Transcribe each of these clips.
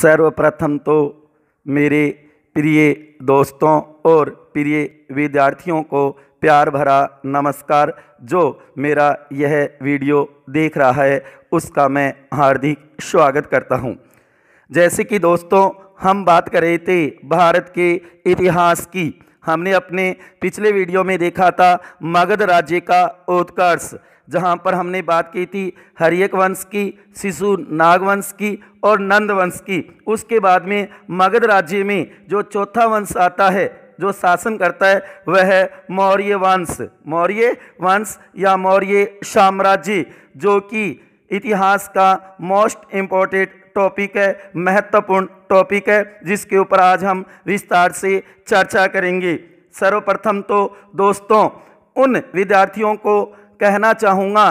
सर्वप्रथम तो मेरे प्रिय दोस्तों और प्रिय विद्यार्थियों को प्यार भरा नमस्कार जो मेरा यह वीडियो देख रहा है उसका मैं हार्दिक स्वागत करता हूं। जैसे कि दोस्तों हम बात कर रहे थे भारत के इतिहास की हमने अपने पिछले वीडियो में देखा था मगध राज्य का उत्कर्ष जहाँ पर हमने बात की थी हरियक वंश की शिशु नागवंश की और नंद वंश की उसके बाद में मगध राज्य में जो चौथा वंश आता है जो शासन करता है वह है मौर्य वंश मौर्य वंश या मौर्य साम्राज्य जो कि इतिहास का मोस्ट इम्पोर्टेंट टॉपिक है महत्वपूर्ण टॉपिक है जिसके ऊपर आज हम विस्तार से चर्चा करेंगे सर्वप्रथम तो दोस्तों उन विद्यार्थियों को कहना चाहूँगा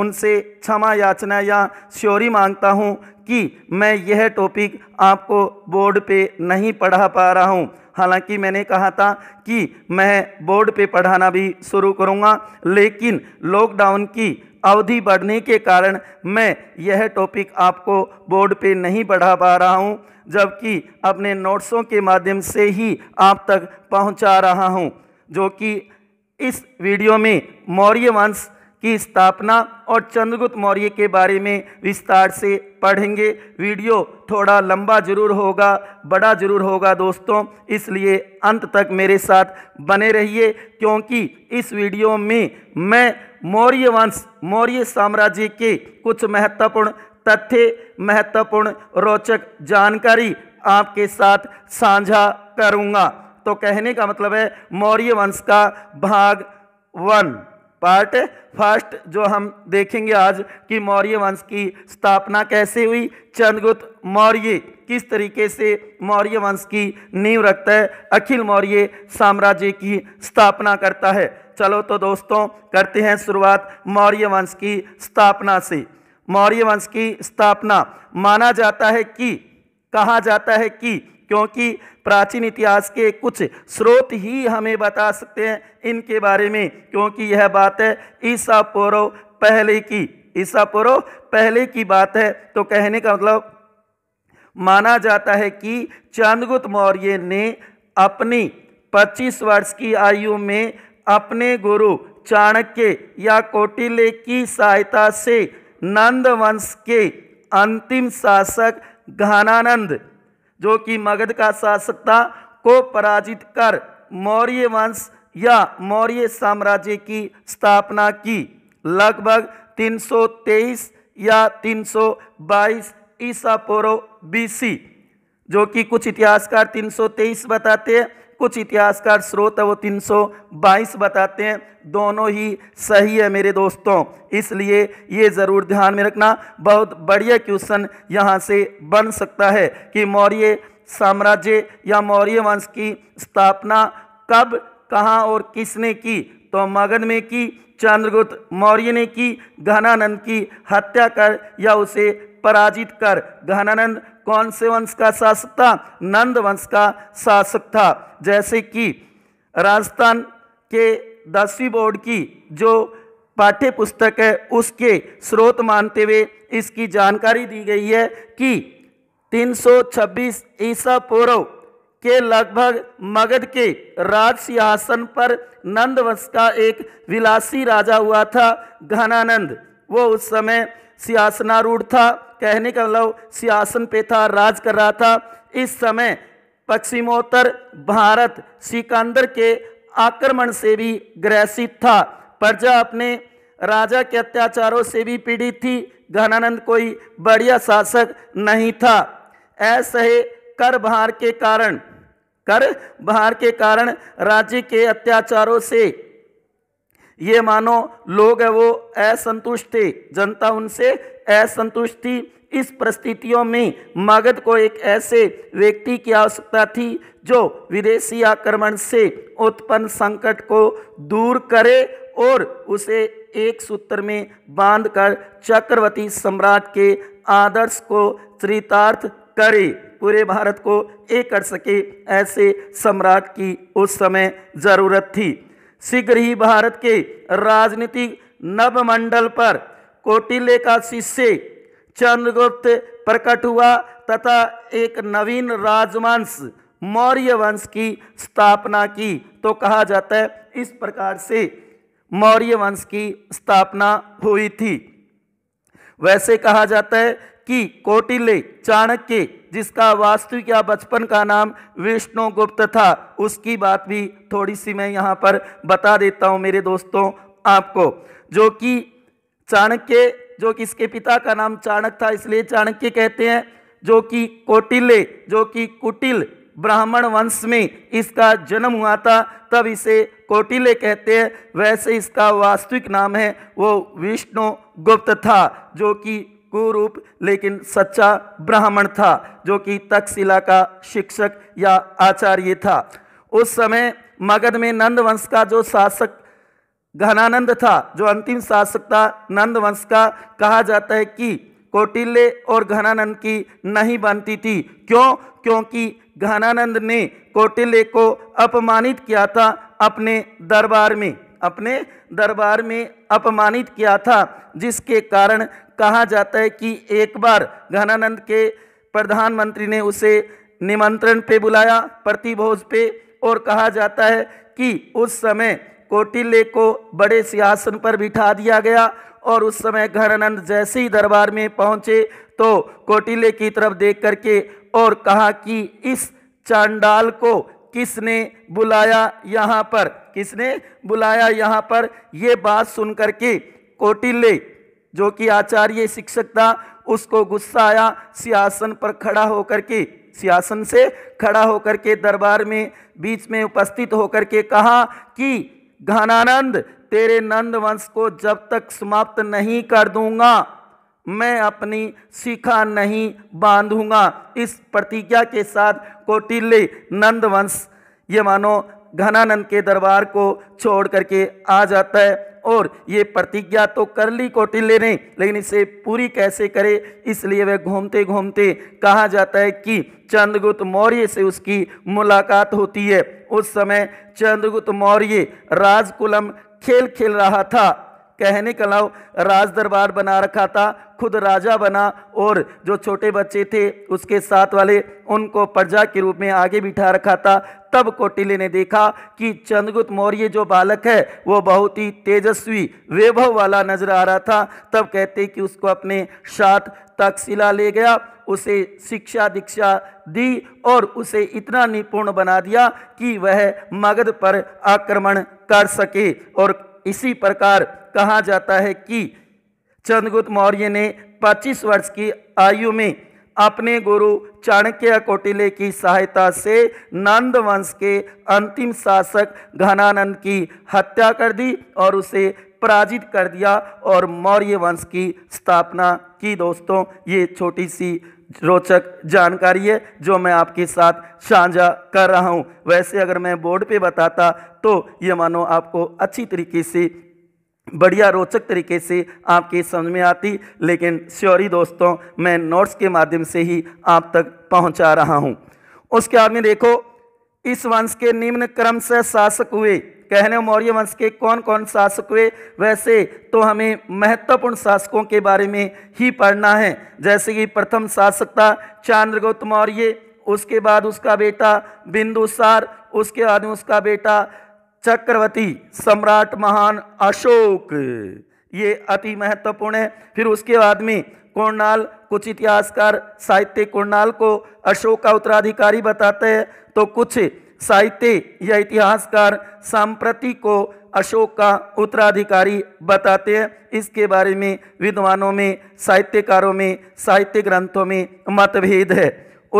उनसे क्षमा याचना या श्योरी मांगता हूँ कि मैं यह टॉपिक आपको बोर्ड पे नहीं पढ़ा पा रहा हूँ हालांकि मैंने कहा था कि मैं बोर्ड पे पढ़ाना भी शुरू करूँगा लेकिन लॉकडाउन की अवधि बढ़ने के कारण मैं यह टॉपिक आपको बोर्ड पे नहीं पढ़ा पा रहा हूँ जबकि अपने नोट्सों के माध्यम से ही आप तक पहुँचा रहा हूँ जो कि इस वीडियो में मौर्य वंश की स्थापना और चंद्रगुप्त मौर्य के बारे में विस्तार से पढ़ेंगे वीडियो थोड़ा लंबा ज़रूर होगा बड़ा ज़रूर होगा दोस्तों इसलिए अंत तक मेरे साथ बने रहिए क्योंकि इस वीडियो में मैं मौर्य वंश मौर्य साम्राज्य के कुछ महत्वपूर्ण तथ्य महत्वपूर्ण रोचक जानकारी आपके साथ साझा करूँगा तो कहने का मतलब है मौर्य वंश का भाग वन पार्ट फर्स्ट जो हम देखेंगे आज कि मौर्य वंश की स्थापना कैसे हुई चंद्रगुप्त मौर्य किस तरीके से मौर्य वंश की नींव रखता है अखिल मौर्य साम्राज्य की स्थापना करता है चलो तो दोस्तों करते हैं शुरुआत मौर्य वंश की स्थापना से मौर्य वंश की स्थापना माना जाता है कि कहा जाता है कि क्योंकि प्राचीन इतिहास के कुछ स्रोत ही हमें बता सकते हैं इनके बारे में क्योंकि यह बात है ईसा पूर्व पहले की ईसा पूर्व पहले की बात है तो कहने का मतलब माना जाता है कि चंद्रगुप्त मौर्य ने अपनी 25 वर्ष की आयु में अपने गुरु चाणक्य या कोटिले की सहायता से नंद वंश के अंतिम शासक घनानंद जो कि मगध का शासकता को पराजित कर मौर्य वंश या मौर्य साम्राज्य की स्थापना की लगभग 323 या 322 ईसा पूर्व बीसी जो कि कुछ इतिहासकार 323 बताते हैं कुछ इतिहासकार स्रोत वो 322 बताते हैं दोनों ही सही है मेरे दोस्तों इसलिए ये ज़रूर ध्यान में रखना बहुत बढ़िया क्वेश्चन यहाँ से बन सकता है कि मौर्य साम्राज्य या मौर्य वंश की स्थापना कब कहाँ और किसने की तो मगध में की चंद्रगुप्त मौर्य ने की घनानंद की हत्या कर या उसे पराजित कर घनानंद कौन से वंश का शासक था नंद वंश का शासक था जैसे कि राजस्थान के दसवीं बोर्ड की जो पाठ्य पुस्तक है उसके स्रोत मानते हुए इसकी जानकारी दी गई है कि 326 ईसा पूर्व के लगभग मगध के राज सिंहासन पर नंदवंश का एक विलासी राजा हुआ था घनानंद वो उस समय सियासनारूढ़ था कहने का मतलब सियासन पे था राज कर रहा था इस समय पश्चिमोत्तर भारत सिकंदर के आक्रमण से भी ग्रसित था प्रजा अपने राजा के अत्याचारों से भी पीड़ित थी घनानंद कोई बढ़िया शासक नहीं था ऐसे कर भार के कारण कर भार के कारण राज्य के अत्याचारों से ये मानो लोग है वो असंतुष्ट थे जनता उनसे असंतुष्ट थी इस परिस्थितियों में मगध को एक ऐसे व्यक्ति की आवश्यकता थी जो विदेशी आक्रमण से उत्पन्न संकट को दूर करे और उसे एक सूत्र में बांधकर चक्रवर्ती सम्राट के आदर्श को चरितार्थ करे पूरे भारत को एक कर सके ऐसे सम्राट की उस समय ज़रूरत थी शीघ्र ही भारत के राजनीतिक नवमंडल पर कोटिले का शिष्य चंद्रगुप्त प्रकट हुआ तथा एक नवीन राजवंश मौर्य वंश की स्थापना की तो कहा जाता है इस प्रकार से मौर्य वंश की स्थापना हुई थी वैसे कहा जाता है कि कोटिले चाणक्य जिसका वास्तविक या बचपन का नाम विष्णुगुप्त था उसकी बात भी थोड़ी सी मैं यहाँ पर बता देता हूँ मेरे दोस्तों आपको जो कि चाणक्य जो कि इसके पिता का नाम चाणक था इसलिए चाणक्य कहते हैं जो कि कोटिले जो कि कुटिल ब्राह्मण वंश में इसका जन्म हुआ था तब इसे कोटिले कहते हैं वैसे इसका वास्तविक नाम है वो विष्णु गुप्त था जो कि कुरूप लेकिन सच्चा ब्राह्मण था जो कि तक्षशिला का शिक्षक या आचार्य था उस समय मगध में नंद वंश का जो शासक घनानंद था जो अंतिम शासक था नंद वंश का कहा जाता है कि कोटिल्ले और घनानंद की नहीं बनती थी क्यों क्योंकि घनानंद ने कोटिल्ले को अपमानित किया था अपने दरबार में अपने दरबार में अपमानित किया था जिसके कारण कहा जाता है कि एक बार घनानंद के प्रधानमंत्री ने उसे निमंत्रण पे बुलाया प्रतिभोज पे और कहा जाता है कि उस समय कोटिल्ले को बड़े सिंहासन पर बिठा दिया गया और उस समय घनानंद जैसे ही दरबार में पहुंचे तो कोटिल्य की तरफ देख करके और कहा कि इस चांडाल को किसने बुलाया यहाँ पर किसने बुलाया यहाँ पर ये बात सुन कर के कोटिल्य जो कि आचार्य शिक्षक था उसको गुस्सा आया सियासन पर खड़ा होकर के सियासन से खड़ा होकर के दरबार में बीच में उपस्थित होकर के कहा कि घनानंद तेरे नंद वंश को जब तक समाप्त नहीं कर दूंगा मैं अपनी शिखा नहीं बांधूंगा इस प्रतिज्ञा के साथ कौटिल्य नंद वंश ये मानो घनानंद के दरबार को छोड़ करके आ जाता है और ये प्रतिज्ञा तो कर ली कौटिल्य ने लेकिन इसे पूरी कैसे करे इसलिए वह घूमते घूमते कहा जाता है कि चंद्रगुप्त मौर्य से उसकी मुलाकात होती है उस समय चंद्रगुप्त मौर्य राजकुलम खेल खेल रहा था कहने का लाओ राज दरबार बना रखा था खुद राजा बना और जो छोटे बच्चे थे उसके साथ वाले उनको प्रजा के रूप में आगे बिठा रखा था तब कोटिले ने देखा कि चंद्रगुप्त मौर्य जो बालक है वो बहुत ही तेजस्वी वैभव वाला नजर आ रहा था तब कहते कि उसको अपने साथ तकशिला ले गया उसे शिक्षा दीक्षा दी और उसे इतना निपुण बना दिया कि वह मगध पर आक्रमण कर सके और इसी प्रकार कहा जाता है कि चंद्रगुप्त मौर्य ने 25 वर्ष की आयु में अपने गुरु चाणक्य कोटिले की सहायता से नंद वंश के अंतिम शासक घनानंद की हत्या कर दी और उसे पराजित कर दिया और मौर्य वंश की स्थापना की दोस्तों ये छोटी सी रोचक जानकारी है जो मैं आपके साथ साझा कर रहा हूँ वैसे अगर मैं बोर्ड पे बताता तो ये मानो आपको अच्छी तरीके से बढ़िया रोचक तरीके से आपके समझ में आती लेकिन श्योरी दोस्तों मैं नोट्स के माध्यम से ही आप तक पहुंचा रहा हूं उसके बाद में देखो इस वंश के निम्न क्रम से शासक हुए कहने मौर्य वंश के कौन कौन शासक हुए वैसे तो हमें महत्वपूर्ण शासकों के बारे में ही पढ़ना है जैसे कि प्रथम शासक था चंद्रगुप्त मौर्य उसके बाद उसका बेटा बिंदुसार उसके बाद उसका बेटा चक्रवर्ती सम्राट महान अशोक ये अति महत्वपूर्ण है फिर उसके बाद में कोणाल कुछ इतिहासकार साहित्य कुणाल को अशोक का उत्तराधिकारी बताते हैं तो कुछ साहित्य या इतिहासकार सांप्रति को अशोक का उत्तराधिकारी बताते हैं इसके बारे में विद्वानों में साहित्यकारों में साहित्य ग्रंथों में मतभेद है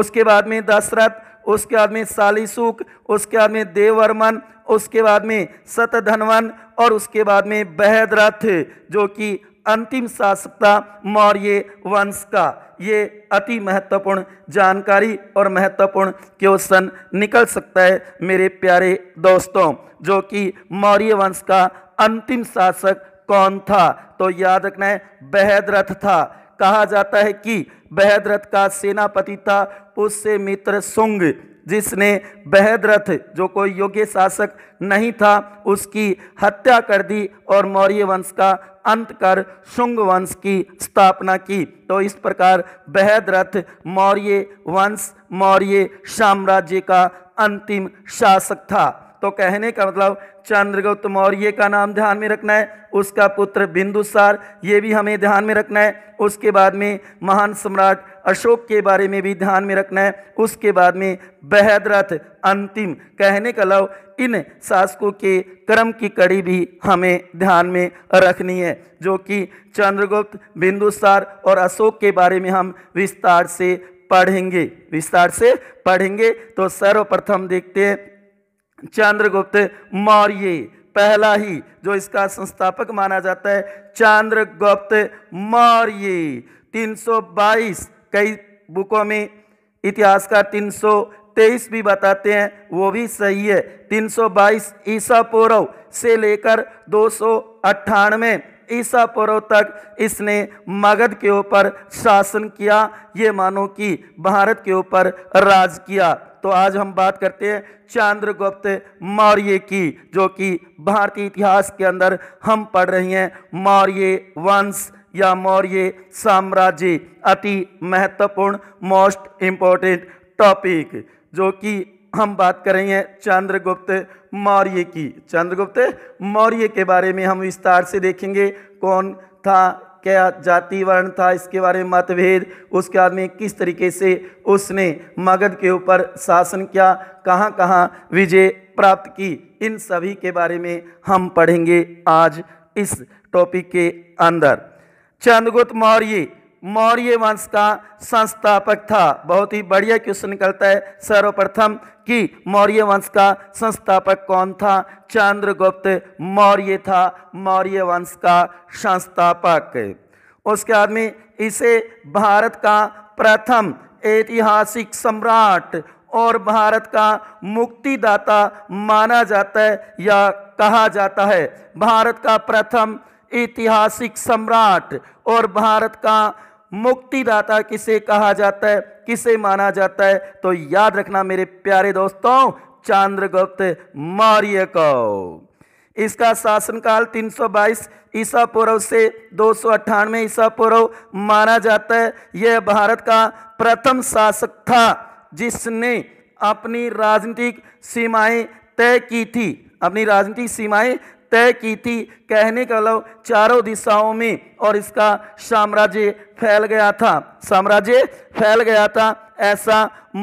उसके बाद में दशरथ उसके बाद में सालिसुक उसके बाद में देवर्मन उसके बाद में सतधनवन और उसके बाद में बहद्रथ जो कि अंतिम शासक था मौर्य वंश का ये अति महत्वपूर्ण जानकारी और महत्वपूर्ण क्वेश्चन निकल सकता है मेरे प्यारे दोस्तों जो कि मौर्य वंश का अंतिम शासक कौन था तो याद रखना है बहद्रथ था कहा जाता है कि बहद्रथ का सेनापति था उससे मित्र सुंग जिसने बहद्रथ जो कोई योग्य शासक नहीं था उसकी हत्या कर दी और मौर्य वंश का अंत कर शुंग वंश की स्थापना की तो इस प्रकार बहद्रथ मौर्य वंश मौर्य साम्राज्य का अंतिम शासक था तो कहने का मतलब चंद्रगुप्त मौर्य का नाम ध्यान में रखना है उसका पुत्र बिंदुसार ये भी हमें ध्यान में रखना है उसके बाद में महान सम्राट अशोक के बारे में भी ध्यान में रखना है उसके बाद में बहद्रथ अंतिम कहने का लव इन शासकों के क्रम की कड़ी भी हमें ध्यान में रखनी है जो कि चंद्रगुप्त बिंदुसार और अशोक के बारे में हम विस्तार से पढ़ेंगे विस्तार से पढ़ेंगे तो सर्वप्रथम देखते हैं चंद्रगुप्त मौर्य पहला ही जो इसका संस्थापक माना जाता है चंद्रगुप्त मौर्य 322 कई बुकों में इतिहास का 323 भी बताते हैं वो भी सही है 322 ईसा पूर्व से लेकर दो सौ अट्ठानवे ईसा पूर्व तक इसने मगध के ऊपर शासन किया ये मानो कि भारत के ऊपर राज किया तो आज हम बात करते हैं चंद्रगुप्त मौर्य की जो कि भारतीय इतिहास के अंदर हम पढ़ रही हैं मौर्य वंश या मौर्य साम्राज्य अति महत्वपूर्ण मोस्ट इम्पोर्टेंट टॉपिक जो कि हम बात कर रहे हैं चंद्रगुप्त मौर्य की चंद्रगुप्त मौर्य के बारे में हम विस्तार से देखेंगे कौन था क्या जाति वर्ण था इसके बारे में मतभेद उसके बाद में किस तरीके से उसने मगध के ऊपर शासन किया कहाँ कहाँ विजय प्राप्त की इन सभी के बारे में हम पढ़ेंगे आज इस टॉपिक के अंदर चंद्रगुप्त मौर्य मौर्य वंश का संस्थापक था बहुत ही बढ़िया क्वेश्चन निकलता है सर्वप्रथम कि मौर्य वंश का संस्थापक कौन था चंद्रगुप्त मौर्य था मौर्य वंश का संस्थापक उसके बाद में इसे भारत का प्रथम ऐतिहासिक सम्राट और भारत का मुक्तिदाता माना जाता है या कहा जाता है भारत का प्रथम ऐतिहासिक सम्राट और भारत का मुक्तिदाता किसे कहा जाता है किसे माना जाता है तो याद रखना मेरे प्यारे दोस्तों चंद्रगुप्त मौर्य को इसका शासनकाल 322 ईसा पूर्व से दो सौ ईसा पूर्व माना जाता है यह भारत का प्रथम शासक था जिसने अपनी राजनीतिक सीमाएं तय की थी अपनी राजनीतिक सीमाएं तय की थी कहने का मतलब चारों दिशाओं में और इसका साम्राज्य फैल गया था साम्राज्य फैल गया था ऐसा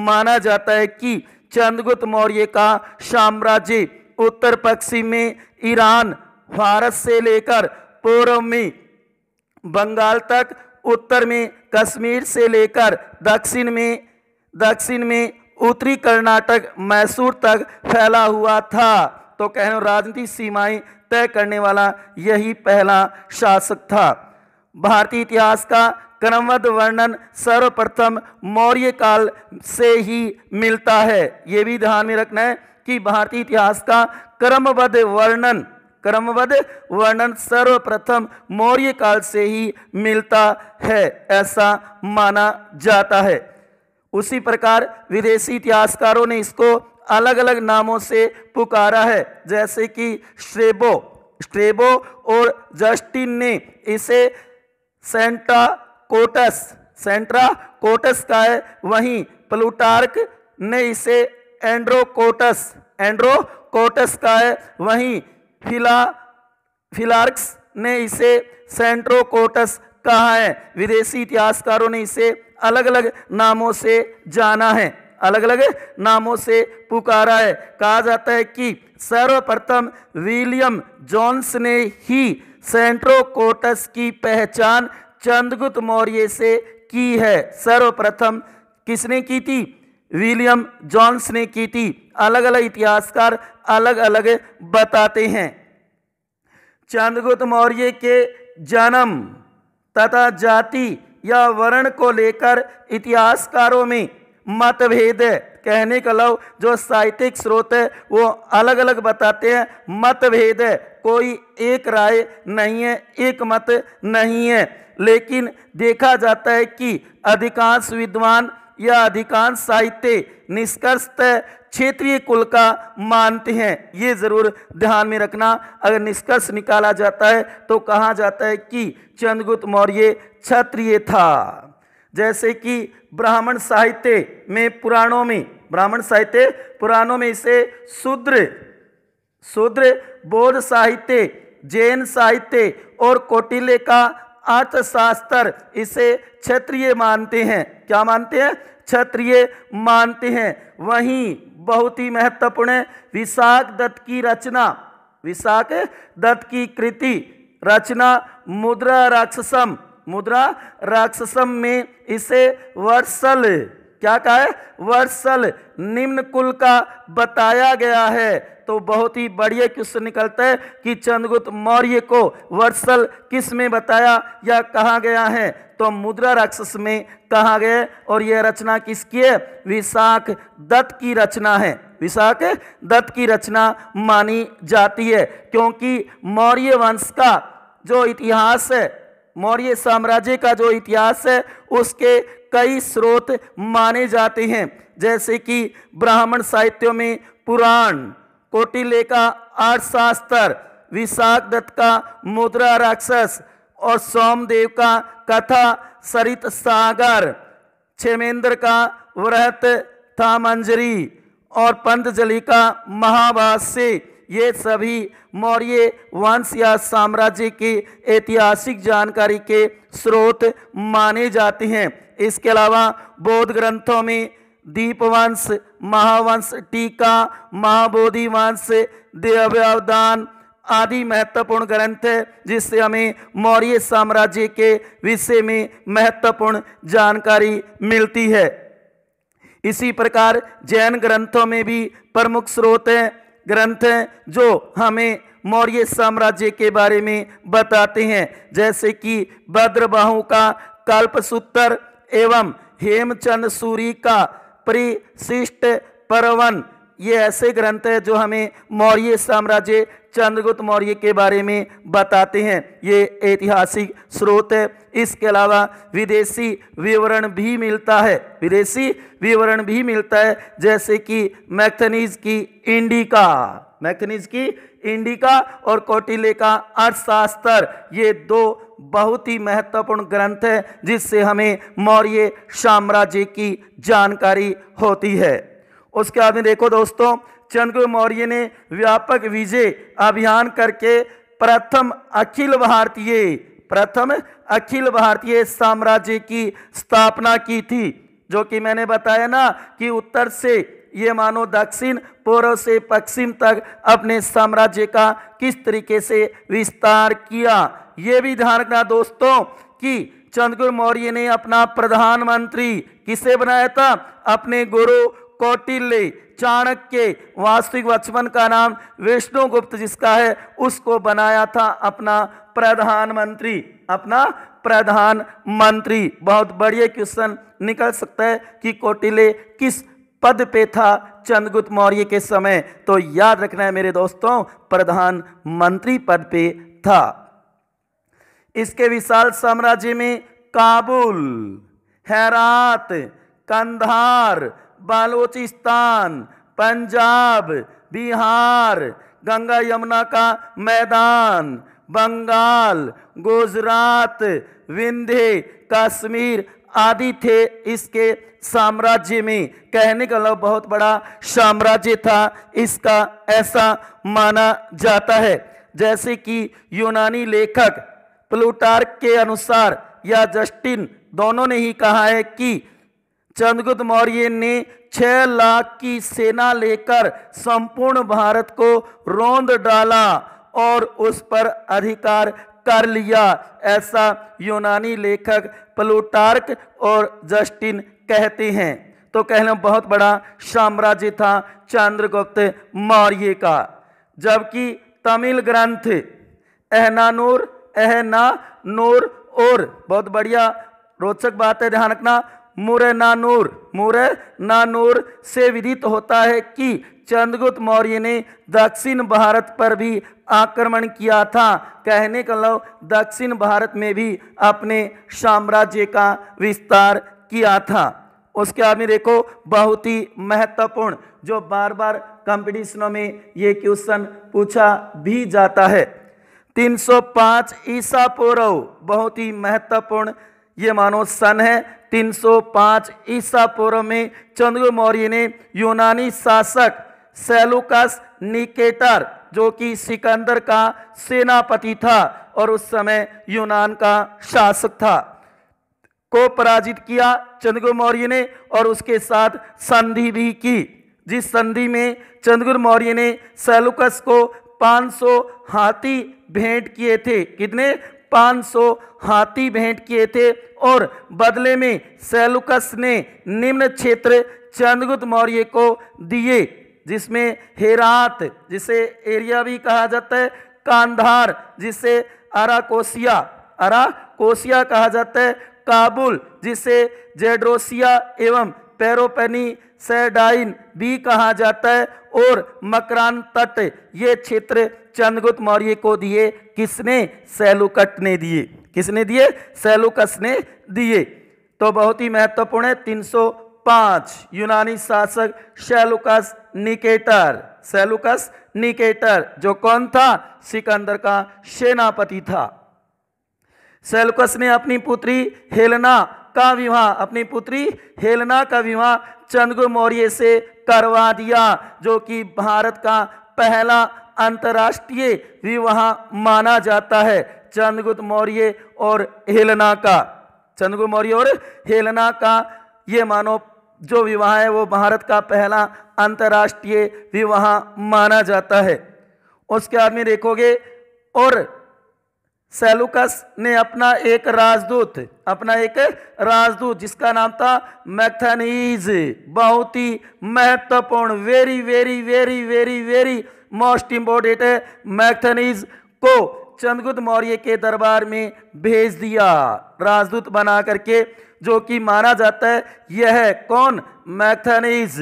माना जाता है कि चंद्रगुप्त मौर्य का साम्राज्य उत्तर पश्चिम में ईरान भारत से लेकर पूर्व में बंगाल तक उत्तर में कश्मीर से लेकर दक्षिण में दक्षिण में उत्तरी कर्नाटक मैसूर तक फैला हुआ था तो कह राजनीतिक सीमाएं तय करने वाला यही पहला शासक था भारतीय इतिहास का क्रमवध वर्णन सर्वप्रथम मौर्य काल से ही मिलता है यह भी ध्यान में रखना है कि भारतीय इतिहास का क्रमबद्ध वर्णन क्रमवध वर्णन सर्वप्रथम मौर्य काल से ही मिलता है ऐसा माना जाता है उसी प्रकार विदेशी इतिहासकारों ने इसको अलग अलग नामों से पुकारा है जैसे कि श्रेबो स्ट्रेबो और जस्टिन ने इसे सेंट्रा कोटस सेंट्रा कोटस का है वहीं प्लूटार्क ने इसे एंड्रोकोटस एंड्रोकोटस का है वहीं फिला फिलार्क्स ने इसे सेंट्रोकोटस कहा है विदेशी इतिहासकारों ने इसे अलग अलग नामों से जाना है अलग अलग नामों से पुकारा है कहा जाता है कि सर्वप्रथम विलियम जॉन्स ने ही सेंट्रोकोटस की पहचान चंद्रगुप्त मौर्य से की है सर्वप्रथम किसने की थी विलियम जॉन्स ने की थी अलग अलग इतिहासकार अलग अलग बताते हैं चंद्रगुप्त मौर्य के जन्म तथा जाति या वर्ण को लेकर इतिहासकारों में मतभेद कहने का लव जो साहित्यिक स्रोत है वो अलग अलग बताते हैं मतभेद है कोई एक राय नहीं है एक मत नहीं है लेकिन देखा जाता है कि अधिकांश विद्वान या अधिकांश साहित्य निष्कर्ष क्षेत्रीय कुल का मानते हैं ये ज़रूर ध्यान में रखना अगर निष्कर्ष निकाला जाता है तो कहा जाता है कि चंद्रगुप्त मौर्य क्षत्रिय था जैसे कि ब्राह्मण साहित्य में पुराणों में ब्राह्मण साहित्य पुराणों में इसे शूद्र शूद्र बौद्ध साहित्य जैन साहित्य और कोटिले का अर्थशास्त्र इसे क्षत्रिय मानते हैं क्या मानते हैं क्षत्रिय मानते हैं वहीं बहुत ही महत्वपूर्ण है विशाख दत्त की रचना विशाख दत्त की कृति रचना मुद्रा राक्षसम मुद्रा राक्षसम में इसे वर्षल क्या कहा है वर्षल निम्न कुल का बताया गया है तो बहुत ही बढ़िया क्वेश्चन निकलता है कि चंद्रगुप्त मौर्य को वर्षल किस में बताया या कहा गया है तो मुद्रा राक्षस में कहा गया और यह रचना किसकी है विशाख दत्त की रचना है विशाख दत्त की रचना मानी जाती है क्योंकि मौर्य वंश का जो इतिहास है मौर्य साम्राज्य का जो इतिहास है उसके कई स्रोत माने जाते हैं जैसे कि ब्राह्मण साहित्यों में पुराण कोटिले का अर्थशास्त्र विशाख दत्त का मुद्रा राक्षस और सोमदेव का कथा सरित सागर क्षेमेंद्र का व्रत थामंजरी और पंतजलि का महाभाष्य ये सभी मौर्य वंश या साम्राज्य की ऐतिहासिक जानकारी के स्रोत माने जाते हैं इसके अलावा बौद्ध ग्रंथों में दीपवंश महावंश टीका महाबोधि वंश देवदान आदि महत्वपूर्ण ग्रंथ है जिससे हमें मौर्य साम्राज्य के विषय में महत्वपूर्ण जानकारी मिलती है इसी प्रकार जैन ग्रंथों में भी प्रमुख स्रोत हैं ग्रंथ हैं जो हमें मौर्य साम्राज्य के बारे में बताते हैं जैसे कि भद्रबाहु का कल्पसूत्र एवं हेमचंद सूरी का परिशिष्ट परवन ये ऐसे ग्रंथ हैं जो हमें मौर्य साम्राज्य चंद्रगुप्त मौर्य के बारे में बताते हैं ये ऐतिहासिक स्रोत है इसके अलावा विदेशी विवरण भी मिलता है विदेशी विवरण भी मिलता है जैसे कि मैथनीज की इंडिका मैथनीज की इंडिका और कौटिले का अर्थशास्त्र ये दो बहुत ही महत्वपूर्ण ग्रंथ है जिससे हमें मौर्य साम्राज्य की जानकारी होती है उसके बाद में देखो दोस्तों चंद्र मौर्य ने व्यापक विजय अभियान करके प्रथम अखिल भारतीय प्रथम अखिल भारतीय साम्राज्य की स्थापना की थी जो कि मैंने बताया ना कि उत्तर से ये मानो दक्षिण पूर्व से पश्चिम तक अपने साम्राज्य का किस तरीके से विस्तार किया ये भी ध्यान रखना दोस्तों कि चंद्रगुप्त मौर्य ने अपना प्रधानमंत्री किसे बनाया था अपने गुरु कौटिल्य चाणक्य वास्तविक वचमन का नाम विष्णुगुप्त जिसका है उसको बनाया था अपना प्रधानमंत्री अपना प्रधानमंत्री बहुत बढ़िया क्वेश्चन निकल सकता है कि कौटिल्य किस पद पे था चंद्रगुप्त मौर्य के समय तो याद रखना है मेरे दोस्तों प्रधानमंत्री पद पे था इसके विशाल साम्राज्य में काबुल हैरात कंधार बलोचिस्तान पंजाब बिहार गंगा यमुना का मैदान बंगाल गुजरात विंध्य कश्मीर आदि थे इसके साम्राज्य में कहने का लव मतलब बहुत बड़ा साम्राज्य था इसका ऐसा माना जाता है जैसे कि यूनानी लेखक प्लूटार्क के अनुसार या जस्टिन दोनों ने ही कहा है कि चंद्रगुप्त मौर्य ने छह लाख की सेना लेकर संपूर्ण भारत को रोंद डाला और उस पर अधिकार कर लिया ऐसा यूनानी लेखक प्लूटार्क और जस्टिन कहते हैं तो कहना बहुत बड़ा साम्राज्य था चंद्रगुप्त मौर्य का जबकि तमिल ग्रंथ एहनानूर एहना नूर और बहुत बढ़िया रोचक बात है ध्यान रखना मुरे नानूर मुरे नानूर से विदित होता है कि चंद्रगुप्त मौर्य ने दक्षिण भारत पर भी आक्रमण किया था कहने का लो दक्षिण भारत में भी अपने साम्राज्य का विस्तार किया था उसके बाद में देखो बहुत ही महत्वपूर्ण जो बार बार कंपटीशनों में ये क्वेश्चन पूछा भी जाता है 305 ईसा पूर्व बहुत ही महत्वपूर्ण ये मानो सन है 305 ईसा पूर्व में चंद्र मौर्य ने यूनानी शासक सेलुकस निकेटर जो कि सिकंदर का सेनापति था और उस समय यूनान का शासक था को पराजित किया चंद्र मौर्य ने और उसके साथ संधि भी की जिस संधि में चंद्र मौर्य ने सेलुकस को 500 हाथी भेंट किए थे कितने पाँच सौ हाथी भेंट किए थे और बदले में सेलुकस ने निम्न क्षेत्र चंद्रगुप्त मौर्य को दिए जिसमें हेरात जिसे एरिया भी कहा जाता है कांधार जिसे अराकोसिया अराकोसिया कहा जाता है काबुल जिसे जेड्रोसिया एवं पेरोपेनी सेडाइन भी कहा जाता है और मकरान तट ये क्षेत्र चंद्रगुप्त मौर्य को दिए किसने सैलुकट ने दिए किसने दिए सैलुकस ने दिए तो बहुत ही महत्वपूर्ण है 305 यूनानी शासक सैलुकस निकेटर सैलुकस निकेटर जो कौन था सिकंदर का सेनापति था सैलुकस ने अपनी पुत्री हेलना का विवाह अपनी पुत्री हेलना का विवाह चंद्रगुप्त मौर्य से करवा दिया जो कि भारत का पहला अंतर्राष्ट्रीय विवाह माना जाता है चंद्रगुप्त मौर्य और हेलना का चंद्रगुप्त मौर्य और हेलना का ये मानो जो विवाह है वो भारत का पहला अंतर्राष्ट्रीय विवाह माना जाता है उसके बाद में देखोगे और सेलुकस ने अपना एक राजदूत अपना एक राजदूत जिसका नाम था मैथनीज बहुत ही महत्वपूर्ण very very very very very most important है मैथनीज को चंद्रगुप्त मौर्य के दरबार में भेज दिया राजदूत बना करके जो कि माना जाता है यह कौन मैथनीज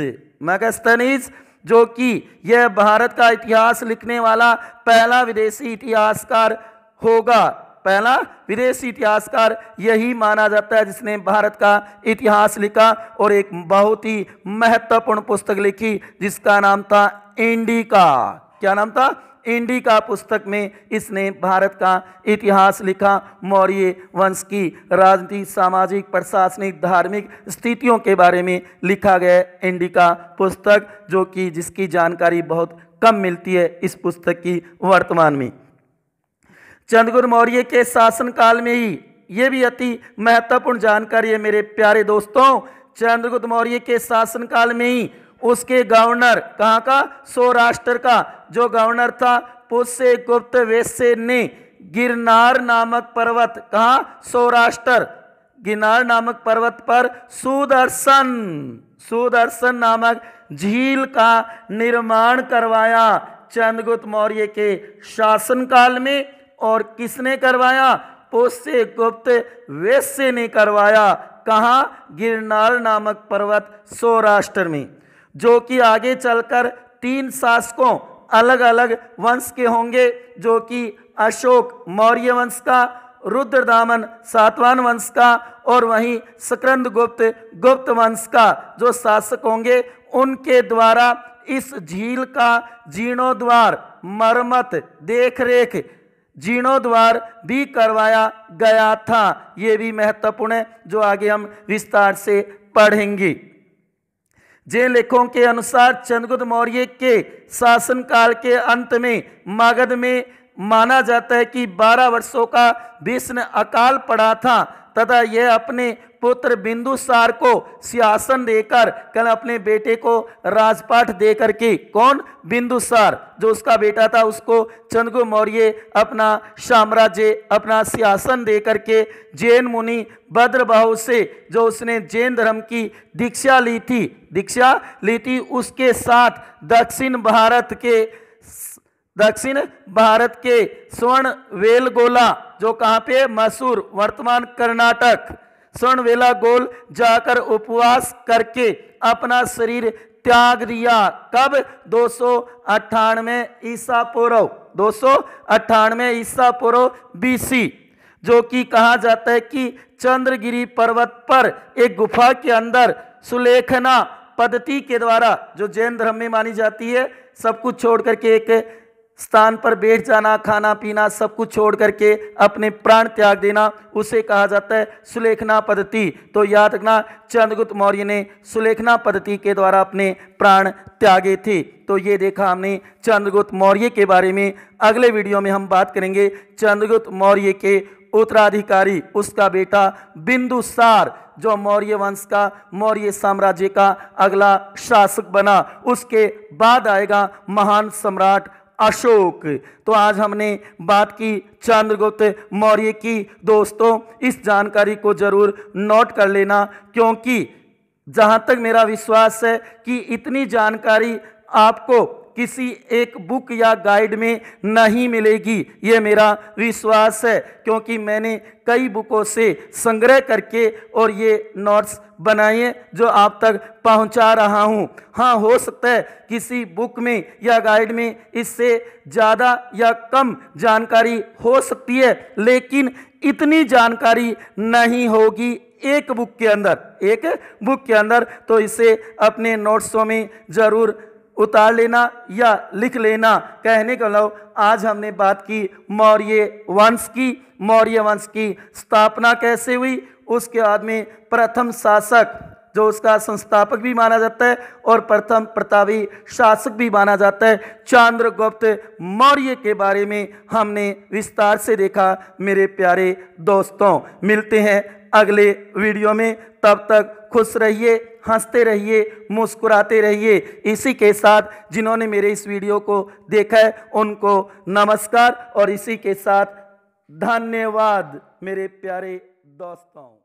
मैगस्थनीज जो कि यह भारत का इतिहास लिखने वाला पहला विदेशी इतिहासकार होगा पहला विदेशी इतिहासकार यही माना जाता है जिसने भारत का इतिहास लिखा और एक बहुत ही महत्वपूर्ण पुस्तक लिखी जिसका नाम था इंडिका क्या नाम था इंडिका पुस्तक में इसने भारत का इतिहास लिखा मौर्य वंश की राजनीतिक सामाजिक प्रशासनिक धार्मिक स्थितियों के बारे में लिखा गया इंडिका पुस्तक जो कि जिसकी जानकारी बहुत कम मिलती है इस पुस्तक की वर्तमान में चंद्रगुर मौर्य के शासनकाल में ही ये भी अति महत्वपूर्ण जानकारी है मेरे प्यारे दोस्तों चंद्रगुप्त मौर्य के शासनकाल में ही उसके गवर्नर कहाँ का सौराष्ट्र का जो गवर्नर था पुष्य गुप्त वैश्य ने गिरनार नामक पर्वत कहाँ सौराष्ट्र गिरनार नामक पर्वत पर सुदर्शन सुदर्शन नामक झील का निर्माण करवाया चंद्रगुप्त मौर्य के शासनकाल में और किसने करवाया पोष्य गुप्त वैश्य ने करवाया कहाँ गिरनार नामक पर्वत सौराष्ट्र में जो कि आगे चलकर तीन शासकों अलग अलग वंश के होंगे जो कि अशोक मौर्य वंश का रुद्रदामन सातवान वंश का और वहीं सकरंद गुप्त गुप्त वंश का जो शासक होंगे उनके द्वारा इस झील का जीर्णोद्वार मरम्मत देखरेख जीर्णोद्वार भी करवाया गया था ये भी महत्वपूर्ण है जो आगे हम विस्तार से पढ़ेंगे जिन लेखों के अनुसार चंद्रगुप्त मौर्य के शासनकाल के अंत में मगध में माना जाता है कि 12 वर्षों का विष्ण अकाल पड़ा था तथा यह अपने पुत्र बिंदुसार को सिंहासन देकर कल अपने बेटे को राजपाठ दे करके कौन बिंदुसार जो उसका बेटा था उसको चंद्रगु मौर्य अपना साम्राज्य अपना सिंहासन दे करके जैन मुनि भद्रबाहु से जो उसने जैन धर्म की दीक्षा ली थी दीक्षा ली थी उसके साथ दक्षिण भारत के दक्षिण भारत के स्वर्ण वेलगोला जो कहाँ पे मसूर वर्तमान कर्नाटक स्वर्ण वेला गोल जाकर उपवास करके अपना शरीर त्याग दिया कब दो सौ अट्ठानवे ईसा पूर्व दो सौ अट्ठानवे ईसा पूर्व बीसी जो कि कहा जाता है कि चंद्रगिरी पर्वत पर एक गुफा के अंदर सुलेखना पद्धति के द्वारा जो जैन धर्म में मानी जाती है सब कुछ छोड़ करके एक स्थान पर बैठ जाना खाना पीना सब कुछ छोड़ करके अपने प्राण त्याग देना उसे कहा जाता है सुलेखना पद्धति तो याद रखना चंद्रगुप्त मौर्य ने सुलेखना पद्धति के द्वारा अपने प्राण त्यागे थे तो ये देखा हमने चंद्रगुप्त मौर्य के बारे में अगले वीडियो में हम बात करेंगे चंद्रगुप्त मौर्य के उत्तराधिकारी उसका बेटा बिंदुसार जो मौर्य वंश का मौर्य साम्राज्य का अगला शासक बना उसके बाद आएगा महान सम्राट अशोक तो आज हमने बात की चंद्रगुप्त मौर्य की दोस्तों इस जानकारी को जरूर नोट कर लेना क्योंकि जहाँ तक मेरा विश्वास है कि इतनी जानकारी आपको किसी एक बुक या गाइड में नहीं मिलेगी ये मेरा विश्वास है क्योंकि मैंने कई बुकों से संग्रह करके और ये नोट्स बनाए जो आप तक पहुंचा रहा हूं हाँ हो सकता है किसी बुक में या गाइड में इससे ज़्यादा या कम जानकारी हो सकती है लेकिन इतनी जानकारी नहीं होगी एक बुक के अंदर एक बुक के अंदर तो इसे अपने नोट्सों में ज़रूर उतार लेना या लिख लेना कहने का लो मतलब, आज हमने बात की मौर्य वंश की मौर्य वंश की स्थापना कैसे हुई उसके बाद में प्रथम शासक जो उसका संस्थापक भी माना जाता है और प्रथम प्रतापी शासक भी माना जाता है चंद्रगुप्त मौर्य के बारे में हमने विस्तार से देखा मेरे प्यारे दोस्तों मिलते हैं अगले वीडियो में तब तक खुश रहिए हंसते रहिए मुस्कुराते रहिए इसी के साथ जिन्होंने मेरे इस वीडियो को देखा है उनको नमस्कार और इसी के साथ धन्यवाद मेरे प्यारे दोस्तों